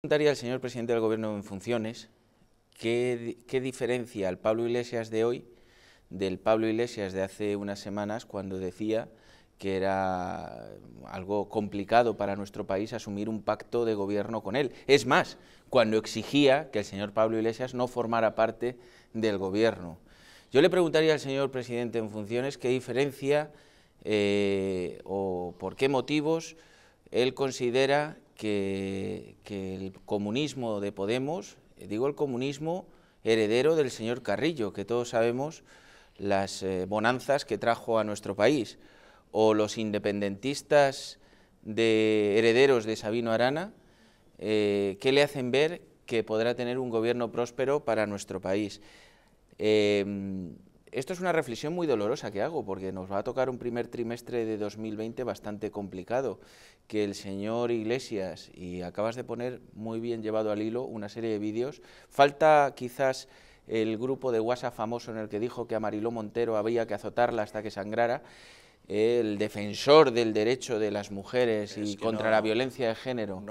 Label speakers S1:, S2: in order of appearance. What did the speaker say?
S1: preguntaría al señor presidente del Gobierno en funciones qué, diferencia al Pablo Iglesias de hoy del Pablo Iglesias de hace unas semanas cuando decía que era algo complicado para nuestro país asumir un pacto de gobierno con él. Es más, cuando exigía que el señor Pablo Iglesias no formara parte del gobierno. Yo le preguntaría al señor presidente en funciones qué diferencia eh, o por qué motivos él considera que, el comunismo de Podemos, eh, digo el comunismo heredero del señor Carrillo, que todos sabemos las eh, bonanzas que trajo a nuestro país, o los independentistas de herederos de Sabino Arana, eh, que le hacen ver que podrá tener un gobierno próspero para nuestro país. Eh, esto es una reflexión muy dolorosa que hago, porque nos va a tocar un primer trimestre de 2020 bastante complicado, que el señor Iglesias, y acabas de poner muy bien llevado al hilo una serie de vídeos, falta quizás el grupo de WhatsApp famoso en el que dijo que a Mariló Montero había que azotarla hasta que sangrara, el defensor del derecho de las mujeres y contra la violencia de género.